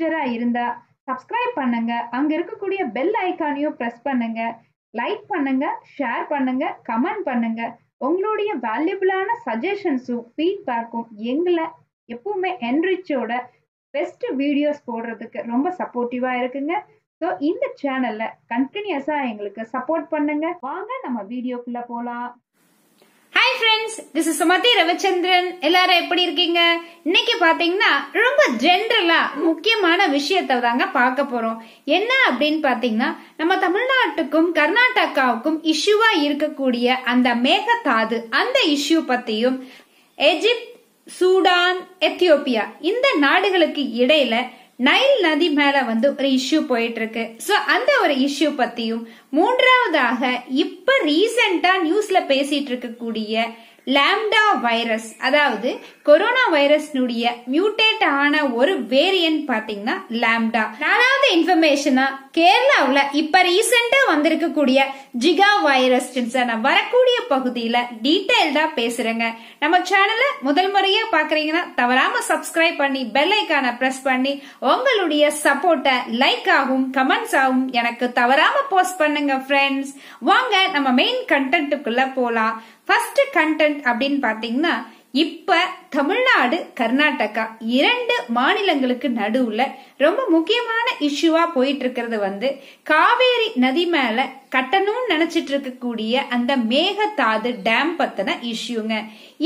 விசிட்டரா இருந்தா சப்ஸ்கிரைப் பண்ணுங்க அங்க இருக்கக்கூடிய பெல் ஐக்கானையும் ப்ரெஸ் பண்ணுங்க லைக் பண்ணுங்க ஷேர் பண்ணுங்க கமெண்ட் பண்ணுங்க உங்களுடைய வேல்யூபிளான சஜஷன்ஸும் ஃபீட்பேக்கும் எங்களை எப்பவுமே என்ரிச்சோட பெஸ்ட் வீடியோஸ் போடுறதுக்கு ரொம்ப சப்போர்ட்டிவா இருக்குங்க ஸோ இந்த சேனல்ல கண்டினியூஸா எங்களுக்கு சப்போர்ட் பண்ணுங்க வாங்க நம்ம வீடியோக்குள்ள போலாம் திஸ் இஸ் சுமதி ரவிச்சந்திரன் எல்லாரும் எப்படி இருக்கீங்க இன்னைக்கு பாத்தீங்கன்னா ரொம்ப ஜென்ரலா முக்கியமான விஷயத்தை தாங்க பார்க்க போறோம் என்ன அப்படின்னு பாத்தீங்கன்னா நம்ம தமிழ்நாட்டுக்கும் கர்நாடகாவுக்கும் இஷ்யூவா இருக்கக்கூடிய அந்த மேகதாது அந்த இஷ்யூ பத்தியும் எஜிப்த் சூடான் எத்தியோப்பியா இந்த நாடுகளுக்கு இடையில நைல் நதி மேல வந்து ஒரு இஷ்யூ போயிட்டு இருக்கு சோ அந்த ஒரு இஷ்யூ பத்தியும் மூன்றாவதாக இப்ப ரீசெண்டா நியூஸ்ல பேசிட்டு இருக்கக்கூடிய லேம்டா வைரஸ் அதாவது கொரோனா வைரஸ்னுடைய மியூட்டேட் ஆன ஒரு வேரியன்ட் பார்த்தீங்கன்னா லேம்டா நாலாவது இன்ஃபர்மேஷனா கேரளாவில் இப்போ ரீசெண்டாக வந்திருக்கக்கூடிய ஜிகா வைரஸ் நான் வரக்கூடிய பகுதியில் டீட்டெயில்டாக பேசுகிறேங்க நம்ம சேனலை முதல் முறையாக பார்க்குறீங்கன்னா தவறாமல் சப்ஸ்கிரைப் பண்ணி பெல் ஐக்கான ப்ரெஸ் பண்ணி உங்களுடைய சப்போர்ட்டை லைக் ஆகும் கமெண்ட்ஸ் ஆகும் எனக்கு தவறாமல் போஸ்ட் பண்ணுங்க ஃப்ரெண்ட்ஸ் வாங்க நம்ம மெயின் கண்டென்ட்டுக்குள்ளே போகலாம் ஃபர்ஸ்ட் கண்டென்ட் அப்படின்னு பாத்தீங்கன்னா இப்ப தமிழ்நாடு கர்நாடகா இரண்டு மாநிலங்களுக்கு நடுவுல ரொம்ப முக்கியமான இஷ்யூவா போயிட்டு இருக்கிறது வந்து காவேரி நதி மேல கட்டணும்னு நினைச்சிட்டு இருக்கக்கூடிய அந்த மேகதாது டேம் பத்தின இஷ்யூங்க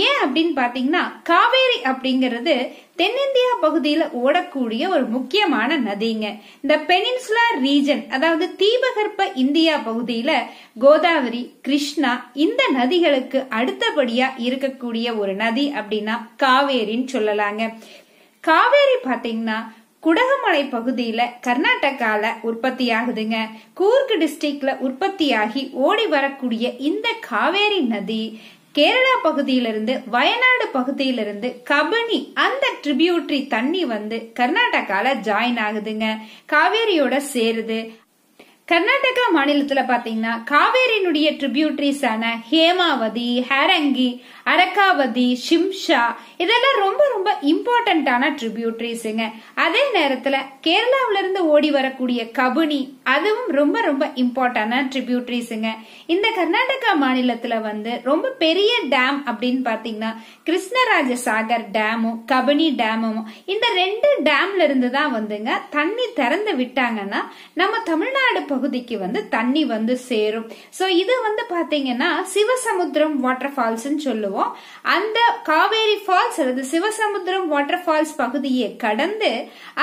ஏன் அப்படின்னு பாத்தீங்கன்னா காவேரி அப்படிங்கிறது தென்னிந்தியா பகுதியில ஓடக்கூடிய ஒரு முக்கியமான நதிங்க இந்த பெனின்சுலா ரீஜன் அதாவது தீபகற்ப இந்தியா பகுதியில கோதாவரி கிருஷ்ணா இந்த நதிகளுக்கு அடுத்தபடியா இருக்கக்கூடிய ஒரு நதி அப்படின்னா காவேரின்னு சொல்லலாங்க காவேரி பாத்தீங்கன்னா குடகுமலை பகுதியில கர்நாடகால உற்பத்தி ஆகுதுங்க கூர்க் டிஸ்ட்ரிக்ட்ல உற்பத்தியாகி ஓடி வரக்கூடிய இந்த காவேரி நதி கேரளா பகுதியிலிருந்து வயநாடு பகுதியிலிருந்து கபனி அந்த ட்ரிபியூட்ரி தண்ணி வந்து கர்நாடகால ஜாயின் ஆகுதுங்க காவேரியோட சேருது கர்நாடகா மாநிலத்துல பாத்தீங்கன்னா காவேரியினுடைய ட்ரிபியூட்ரிஸான ஹேமாவதி ஹரங்கி அரக்காவதி ஷிம்ஷா இதெல்லாம் ரொம்ப ரொம்ப இம்பார்ட்டன்டான ட்ரிபியூட்ரிஸுங்க அதே கேரளாவில இருந்து ஓடி வரக்கூடிய கபுனி அதுவும் ரொம்ப ரொம்ப இம்பார்ட்டன்டான ட்ரிபியூட்ரிஸுங்க இந்த கர்நாடகா மாநிலத்துல வந்து ரொம்ப பெரிய டேம் அப்படின்னு பார்த்தீங்கன்னா கிருஷ்ணராஜ சாகர் டேமும் கபனி டேமும் இந்த ரெண்டு டேம்ல இருந்து தான் வந்துங்க தண்ணி திறந்து விட்டாங்கன்னா நம்ம தமிழ்நாடு பகுதிக்கு வந்து தண்ணி வந்து சேரும் சோ இது வந்து பாத்தீங்கன்னா சிவசமுத்திரம் வாட்டர் ஃபால்ஸ் சொல்லுவோம் அந்த காவேரி ஃபால்ஸ் அல்லது சிவசமுத்திரம் வாட்டர் வாட்டர் ஃபால்ஸ் பகுதியை கடந்து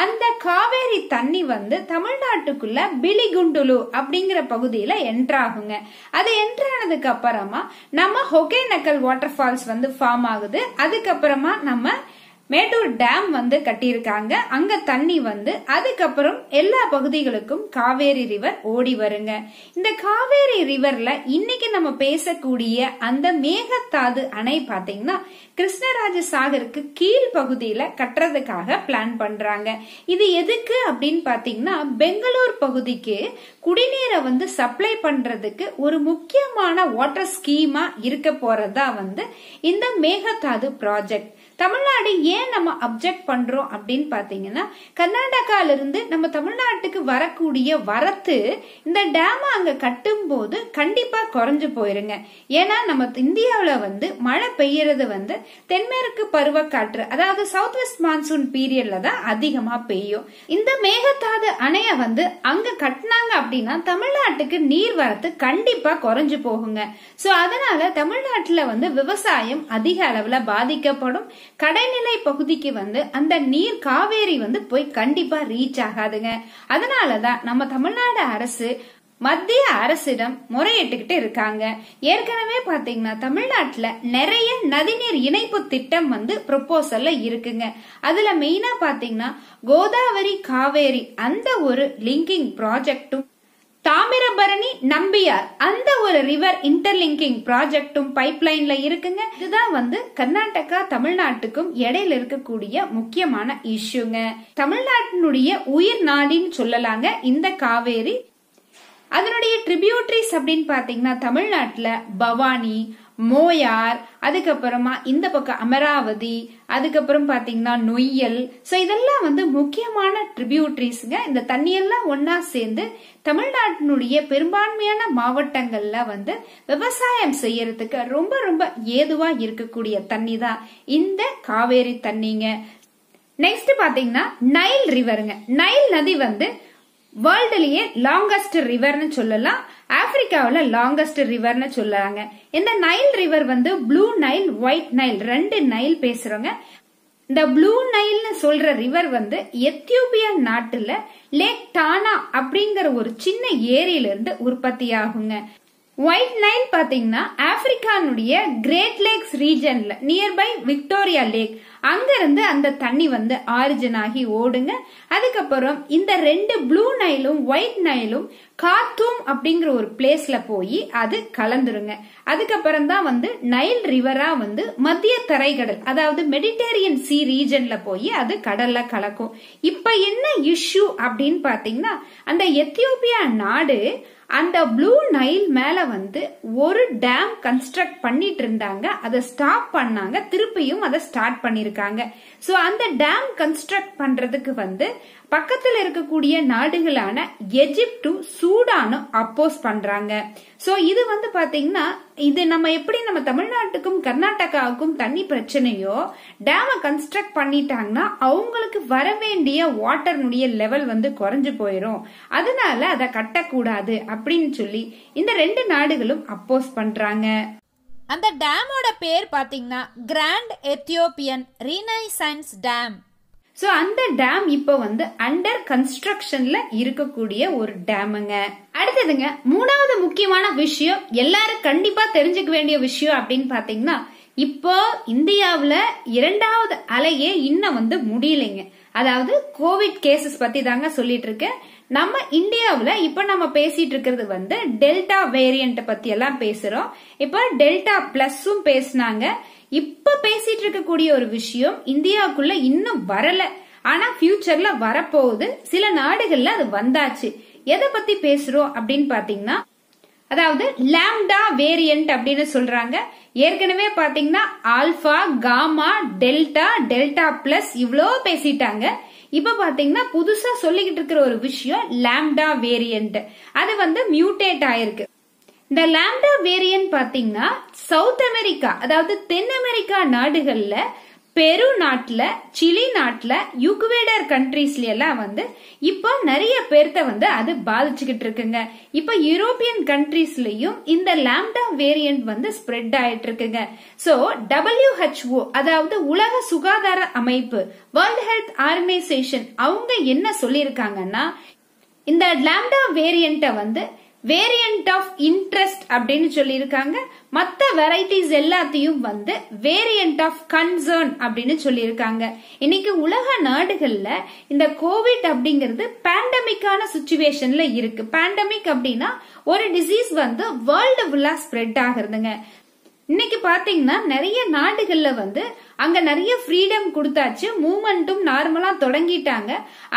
அந்த காவேரி தண்ணி வந்து தமிழ்நாட்டுக்குள்ள பிலிகுண்டுலு அப்படிங்கிற பகுதியில என்ட்ராகுங்க அது என்ட்ரானதுக்கு அப்புறமா நம்ம ஒகேனக்கல் ஃபால்ஸ் வந்து ஃபார்ம் ஆகுது அதுக்கப்புறமா நம்ம மேட்டூர் டேம் வந்து கட்டியிருக்காங்க அங்க தண்ணி வந்து அதுக்கப்புறம் எல்லா பகுதிகளுக்கும் காவேரி ரிவர் ஓடி வருங்க இந்த காவேரி ரிவர்ல இன்னைக்கு நம்ம பேசக்கூடிய அந்த மேகத்தாது அணை பாத்தீங்கன்னா கிருஷ்ணராஜ சாகருக்கு கீழ் பகுதியில கட்டுறதுக்காக பிளான் பண்றாங்க இது எதுக்கு அப்படின்னு பாத்தீங்கன்னா பெங்களூர் பகுதிக்கு குடிநீரை வந்து சப்ளை பண்றதுக்கு ஒரு முக்கியமான வாட்டர் ஸ்கீமா இருக்க போறதா வந்து இந்த மேகதாது ப்ராஜெக்ட் தமிழ்நாடு ஏன் நம்ம அப்ஜெக்ட் பண்றோம் அப்படின்னு பாத்தீங்கன்னா கர்நாடகால இருந்து நம்ம தமிழ்நாட்டுக்கு வரக்கூடிய வரத்து இந்த டேம் அங்க கட்டும் போது கண்டிப்பா குறைஞ்சு போயிருங்க ஏன்னா நம்ம இந்தியாவில் வந்து மழை பெய்யறது வந்து தென்மேற்கு பருவ காற்று அதாவது சவுத் வெஸ்ட் மான்சூன் பீரியட்ல தான் அதிகமா பெய்யும் இந்த மேகத்தாது அணைய வந்து அங்க கட்டினாங்க அப்படின்னா தமிழ்நாட்டுக்கு நீர் வரத்து கண்டிப்பா குறைஞ்சு போகுங்க சோ அதனால தமிழ்நாட்டுல வந்து விவசாயம் அதிக அளவுல பாதிக்கப்படும் கடைநிலை பகுதிக்கு வந்து அந்த நீர் காவேரி வந்து போய் கண்டிப்பா ரீச் ஆகாதுங்க அதனாலதான் நம்ம தமிழ்நாடு அரசு மத்திய அரசிடம் முறையிட்டுக்கிட்டு இருக்காங்க ஏற்கனவே பாத்தீங்கன்னா தமிழ்நாட்டுல நிறைய நதிநீர் இணைப்பு திட்டம் வந்து ப்ரொப்போசல்ல இருக்குங்க அதுல மெயினா பாத்தீங்கன்னா கோதாவரி காவேரி அந்த ஒரு லிங்கிங் ப்ராஜெக்டும் தாமிரபரணி நம்பியார் அந்த ஒரு ரிவர் இன்டர்லிங்கிங் ப்ராஜெக்டும் லைன்ல இருக்குங்க இதுதான் வந்து கர்நாடகா தமிழ்நாட்டுக்கும் இடையில இருக்கக்கூடிய முக்கியமான இஷ்யூங்க தமிழ்நாட்டினுடைய உயிர் நாடின்னு சொல்லலாங்க இந்த காவேரி அதனுடைய ட்ரிபியூட்ரிஸ் அப்படின்னு பாத்தீங்கன்னா தமிழ்நாட்டுல பவானி மோயார் அதுக்கப்புறமா இந்த பக்கம் அமராவதி அதுக்கப்புறம் பாத்தீங்கன்னா நொய்யல் ஸோ இதெல்லாம் வந்து முக்கியமான ட்ரிபியூட்ரிஸ்ங்க இந்த தண்ணியெல்லாம் ஒன்னா சேர்ந்து தமிழ்நாட்டினுடைய பெரும்பான்மையான மாவட்டங்கள்ல வந்து விவசாயம் செய்யறதுக்கு ரொம்ப ரொம்ப ஏதுவா இருக்கக்கூடிய தண்ணி தான் இந்த காவேரி தண்ணிங்க நெக்ஸ்ட் பாத்தீங்கன்னா நைல் ரிவருங்க நைல் நதி வந்து வேர்ல்டுலயே லாங்கஸ்ட் ரிவர்னு சொல்லலாம் ஆப்பிரிக்காவில லாங்கஸ்ட் ரிவர்னு சொல்லுறாங்க இந்த நைல் ரிவர் வந்து ப்ளூ நைல் ஒயிட் நைல் ரெண்டு நைல் பேசுறோங்க இந்த ப்ளூ நைல்னு சொல்ற ரிவர் வந்து எத்தியோப்பியா நாட்டுல லேக் டானா அப்படிங்கிற ஒரு சின்ன ஏரியில இருந்து உற்பத்தி ஆகுங்க ஒயிட் நைல் பாத்தீங்கன்னா ஆப்பிரிக்கானுடைய கிரேட் லேக்ஸ் ரீஜன்ல நியர்பை விக்டோரியா லேக் அங்கேருந்து அந்த தண்ணி வந்து ஆரிஜன் ஆகி ஓடுங்க அதுக்கப்புறம் இந்த ரெண்டு ப்ளூ நைலும் ஒயிட் நைலும் காத்தூம் அப்படிங்கிற ஒரு பிளேஸ்ல போய் அது கலந்துருங்க அதுக்கப்புறம் தான் வந்து நைல் ரிவரா வந்து மத்திய தரைகடல் அதாவது மெடிடேரியன் சி ரீஜன்ல போய் அது கடல்ல கலக்கும் இப்ப என்ன இஷ்யூ அப்படின்னு பாத்தீங்கன்னா அந்த எத்தியோப்பியா நாடு அந்த ப்ளூ நைல் மேல வந்து ஒரு டேம் கன்ஸ்ட்ரக்ட் பண்ணிட்டு இருந்தாங்க அதை ஸ்டாப் பண்ணாங்க திருப்பியும் அதை ஸ்டார்ட் பண்ணிருக்காங்க பண்ணிருக்காங்க ஸோ அந்த டேம் கன்ஸ்ட்ரக்ட் பண்றதுக்கு வந்து பக்கத்தில் இருக்கக்கூடிய நாடுகளான எஜிப்டும் சூடானும் அப்போஸ் பண்றாங்க ஸோ இது வந்து பாத்தீங்கன்னா இது நம்ம எப்படி நம்ம தமிழ்நாட்டுக்கும் கர்நாடகாவுக்கும் தண்ணி பிரச்சனையோ டேமை கன்ஸ்ட்ரக்ட் பண்ணிட்டாங்கன்னா அவங்களுக்கு வர வேண்டிய வாட்டர்னுடைய லெவல் வந்து குறைஞ்சு போயிரும் அதனால அதை கட்டக்கூடாது அப்படின்னு சொல்லி இந்த ரெண்டு நாடுகளும் அப்போஸ் பண்றாங்க அந்த டேமோட பேர் பார்த்தீங்கன்னா Grand Ethiopian Renaissance Dam so அந்த டேம் இப்போ வந்து அண்டர் கன்ஸ்ட்ரக்ஷன்ல இருக்கக்கூடிய ஒரு டேமுங்க அடுத்ததுங்க மூணாவது முக்கியமான விஷயம் எல்லாரும் கண்டிப்பா தெரிஞ்சுக்க வேண்டிய விஷயம் அப்படின்னு பாத்தீங்கன்னா இப்போ இந்தியாவில் இரண்டாவது அலையே இன்னும் வந்து முடியலைங்க அதாவது கோவிட் கேசஸ் பத்தி தாங்க சொல்லிட்டு இருக்கேன் நம்ம இந்தியாவில் இப்போ நம்ம பேசிட்டு இருக்கிறது வந்து டெல்டா வேரியண்ட்டை பத்தி எல்லாம் பேசுறோம் இப்போ டெல்டா பிளஸும் பேசினாங்க இப்ப பேசிட்டு இருக்கக்கூடிய ஒரு விஷயம் இந்தியாவுக்குள்ள இன்னும் வரல ஆனா ஃபியூச்சர்ல வரப்போகுது சில நாடுகள்ல அது வந்தாச்சு எதை பத்தி பேசுறோம் அப்படின்னு பாத்தீங்கன்னா அதாவது லாம்டா வேரியன்ட் அப்படின்னு சொல்றாங்க ஏற்கனவே பாத்தீங்கன்னா alpha gamma delta delta plus இவ்வளோ பேசிட்டாங்க இப்ப பாத்தீங்கன்னா புதுசா சொல்லிக்கிட்டு இருக்கிற ஒரு விஷயம் லேம்டா வேரியன்ட் அது வந்து மியூட்டேட் ஆயிருக்கு இந்த லேம்டா வேரியன்ட் பாத்தீங்கன்னா சவுத் அமெரிக்கா அதாவது தென் அமெரிக்கா நாடுகள்ல பெரு நாட்டில் சிலி நாட்டில் யுக்வேடர் கண்ட்ரீஸ்ல எல்லாம் வந்து இப்போ நிறைய பேர்த்த வந்து அது பாதிச்சுக்கிட்டு இருக்குங்க இப்போ யூரோப்பியன் கண்ட்ரீஸ்லயும் இந்த லாம்டா வேரியன்ட் வந்து ஸ்ப்ரெட் ஆயிட்டு இருக்குங்க ஸோ டபிள்யூஹெச்ஓ அதாவது உலக சுகாதார அமைப்பு வேர்ல்ட் ஹெல்த் ஆர்கனைசேஷன் அவங்க என்ன சொல்லியிருக்காங்கன்னா இந்த லாம்டா வேரியண்ட்டை வந்து வேரியன்ட் ஆஃப் இன்ட்ரெஸ்ட் அப்படின்னு சொல்லியிருக்காங்க மற்ற வெரைட்டிஸ் எல்லாத்தையும் வந்து வேரியன்ட் ஆஃப் கன்சர்ன் அப்படின்னு சொல்லியிருக்காங்க இன்னைக்கு உலக நாடுகள்ல இந்த கோவிட் அப்படிங்கிறது பேண்டமிக்கான சுச்சுவேஷன்ல இருக்கு பேண்டமிக் அப்படின்னா ஒரு டிசீஸ் வந்து வேர்ல்டு ஃபுல்லா ஸ்ப்ரெட் ஆகுறதுங்க இன்னைக்கு பாத்தீங்கன்னா நிறைய நாடுகள்ல வந்து அங்க நிறைய ஃப்ரீடம் கொடுத்தாச்சு மூமெண்ட்டும் நார்மலா தொடங்கிட்டாங்க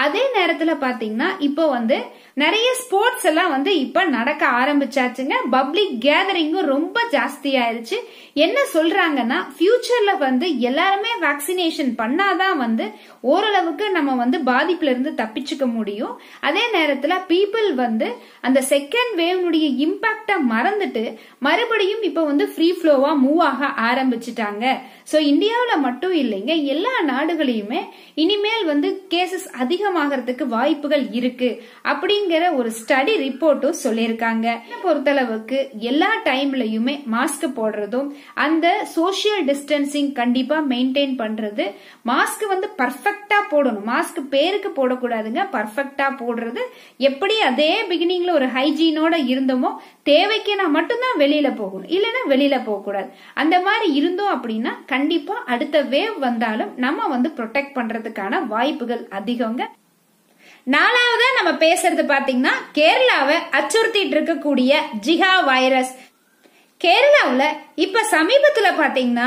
அதே நேரத்துல பாத்தீங்கன்னா இப்போ வந்து நிறைய ஸ்போர்ட்ஸ் எல்லாம் வந்து இப்ப நடக்க ஆரம்பிச்சாச்சுங்க பப்ளிக் கேதரிங்கும் ரொம்ப ஜாஸ்தி ஆயிருச்சு என்ன சொல்றாங்கன்னா ஃபியூச்சர்ல வந்து எல்லாருமே வேக்சினேஷன் பண்ணாதான் வந்து ஓரளவுக்கு நம்ம வந்து பாதிப்புல இருந்து தப்பிச்சுக்க முடியும் அதே நேரத்துல பீப்புள் வந்து அந்த செகண்ட் வேவ்னுடைய இம்பாக்ட மறந்துட்டு மறுபடியும் இப்ப வந்து ஃப்ரீ ஃப்ளோவா மூவ் ஆக ஆரம்பிச்சிட்டாங்க சோ இந்தியாவில மட்டும் இல்லைங்க எல்லா நாடுகளையுமே இனிமேல் வந்து கேசஸ் அதிகமாகறதுக்கு வாய்ப்புகள் இருக்கு அப்படி அப்படிங்கிற ஒரு ஸ்டடி ரிப்போர்ட்டும் சொல்லியிருக்காங்க பொறுத்தளவுக்கு எல்லா டைம்லயுமே மாஸ்க் போடுறதும் அந்த சோசியல் டிஸ்டன்சிங் கண்டிப்பா மெயின்டைன் பண்றது மாஸ்க் வந்து பர்ஃபெக்டா போடணும் மாஸ்க் பேருக்கு போடக்கூடாதுங்க பர்ஃபெக்டா போடுறது எப்படி அதே பிகினிங்ல ஒரு ஹைஜீனோட இருந்தோமோ தேவைக்கு நான் மட்டும்தான் வெளியில போகணும் இல்லைன்னா வெளியில போகக்கூடாது அந்த மாதிரி இருந்தோம் அப்படின்னா கண்டிப்பா அடுத்த வேவ் வந்தாலும் நம்ம வந்து ப்ரொடெக்ட் பண்றதுக்கான வாய்ப்புகள் அதிகங்க நாலாவதா நம்ம பேசுறது பாத்தீங்கன்னா கேரளாவை அச்சுறுத்திட்டு இருக்கக்கூடிய ஜிஹா வைரஸ் கேரளாவில் இப்ப சமீபத்துல பாத்தீங்கன்னா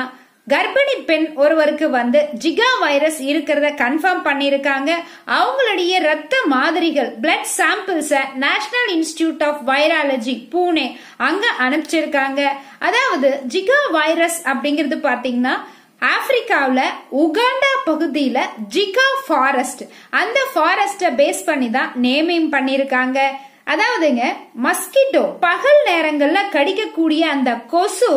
கர்ப்பிணி பெண் ஒருவருக்கு வந்து ஜிகா வைரஸ் இருக்கிறத கன்ஃபார்ம் பண்ணிருக்காங்க அவங்களுடைய ரத்த மாதிரிகள் blood samples National Institute of Virology Pune அங்க அனுப்பிச்சிருக்காங்க அதாவது ஜிகா வைரஸ் அப்படிங்கிறது பாத்தீங்கன்னா ஆப்பிரிக்காவில உகாண்ட பகுதியில் ஜிகா ஃபாரஸ்ட் அந்த ஃபாரஸ்ட்டை பேஸ் பண்ணி தான் நேமிங் பண்ணியிருக்காங்க அதாவதுங்க மஸ்கிட்டோ பகல் நேரங்கள்ல கடிக்கக்கூடிய அந்த கொசு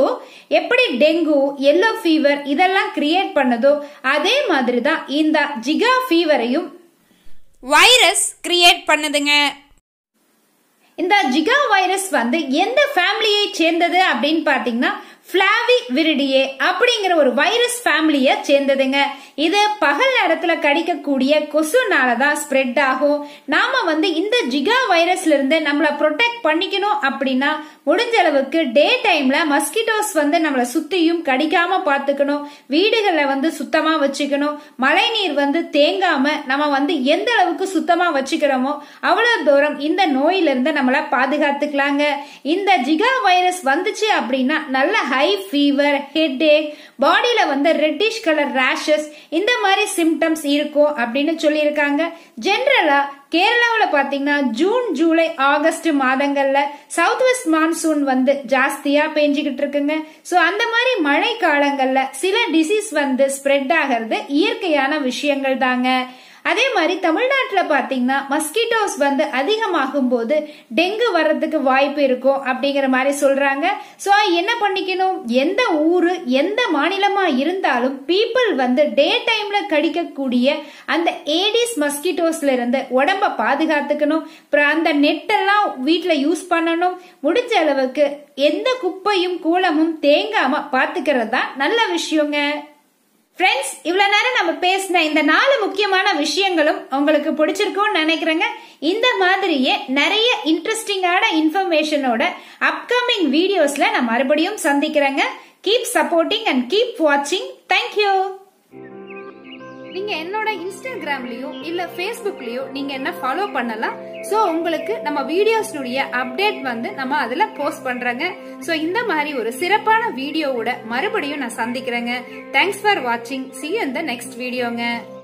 எப்படி டெங்கு எல்லோ ஃபீவர் இதெல்லாம் கிரியேட் பண்ணதோ அதே மாதிரி தான் இந்த ஜிகா ஃபீவரையும் வைரஸ் கிரியேட் பண்ணுதுங்க இந்த ஜிகா வைரஸ் வந்து எந்த ஃபேமிலியை சேர்ந்தது அப்படின்னு பார்த்தீங்கன்னா பிளாவி விரிடியே அப்படிங்கிற ஒரு வைரஸ் ஃபேமிலியை சேர்ந்ததுங்க இது பகல் நேரத்துல கடிக்கக்கூடிய கொசுனால தான் ஸ்ப்ரெட் ஆகும் நாம வந்து இந்த ஜிகா வைரஸ்ல இருந்து நம்மளை ப்ரொடெக்ட் பண்ணிக்கணும் அப்படின்னா முடிஞ்ச அளவுக்கு டே டைம்ல மஸ்கிட்டோஸ் வந்து நம்மளை சுத்தியும் கடிக்காம பார்த்துக்கணும் வீடுகளை வந்து சுத்தமா வச்சுக்கணும் மழை நீர் வந்து தேங்காம நம்ம வந்து எந்த அளவுக்கு சுத்தமா வச்சுக்கிறோமோ அவ்வளவு தூரம் இந்த நோயிலிருந்து நம்மளை பாதுகாத்துக்கலாங்க இந்த ஜிகா வைரஸ் வந்துச்சு அப்படின்னா நல்ல ஹை ஃபீவர் ஹெட் ஏக் பாடியில வந்து ரெட்டிஷ் கலர் ரேஷஸ் இந்த மாதிரி சிம்டம்ஸ் இருக்கும் அப்படின்னு சொல்லியிருக்காங்க ஜென்ரலா கேரளாவில் பார்த்தீங்கன்னா ஜூன் ஜூலை ஆகஸ்ட் மாதங்கள்ல சவுத் வெஸ்ட் மான்சூன் வந்து ஜாஸ்தியா பெஞ்சுக்கிட்டு இருக்குங்க ஸோ அந்த மாதிரி மழை காலங்கள்ல சில டிசீஸ் வந்து ஸ்ப்ரெட் ஆகிறது இயற்கையான விஷயங்கள் தாங்க அதே மாதிரி தமிழ்நாட்டில் பார்த்தீங்கன்னா மஸ்கிட்டோஸ் வந்து அதிகமாகும் போது டெங்கு வர்றதுக்கு வாய்ப்பு இருக்கும் அப்படிங்கிற மாதிரி சொல்றாங்க ஸோ என்ன பண்ணிக்கணும் எந்த ஊர் எந்த மாநிலமா இருந்தாலும் பீப்புள் வந்து டே டைம்ல கடிக்கக்கூடிய அந்த ஏடிஸ் மஸ்கிட்டோஸ்ல இருந்து உடம்ப பாதுகாத்துக்கணும் அப்புறம் அந்த நெட்டெல்லாம் வீட்டில் யூஸ் பண்ணணும் முடிஞ்ச அளவுக்கு எந்த குப்பையும் கூலமும் தேங்காம பாத்துக்கிறது தான் நல்ல விஷயங்க ஃப்ரெண்ட்ஸ் இவ்வளோ நேரம் நம்ம பேசின இந்த நாலு முக்கியமான விஷயங்களும் உங்களுக்கு பிடிச்சிருக்கும்னு நினைக்கிறேங்க இந்த மாதிரியே நிறைய இன்ட்ரெஸ்டிங்கான இன்ஃபர்மேஷனோட அப்கமிங் வீடியோஸில் நான் மறுபடியும் சந்திக்கிறேங்க கீப் சப்போர்ட்டிங் அண்ட் கீப் வாட்சிங் தேங்க்யூ நீங்க என்னோட இன்ஸ்டாகிராம்லயோ இல்ல ஃபேஸ்புக்லயோ நீங்க என்ன ஃபாலோ பண்ணலாம் ஸோ உங்களுக்கு நம்ம வீடியோஸ்னுடைய அப்டேட் வந்து நம்ம அதுல போஸ்ட் பண்றேங்க ஸோ இந்த மாதிரி ஒரு சிறப்பான வீடியோவோட மறுபடியும் நான் சந்திக்கிறேங்க தேங்க்ஸ் ஃபார் வாட்சிங் சி இந்த நெக்ஸ்ட் வீடியோங்க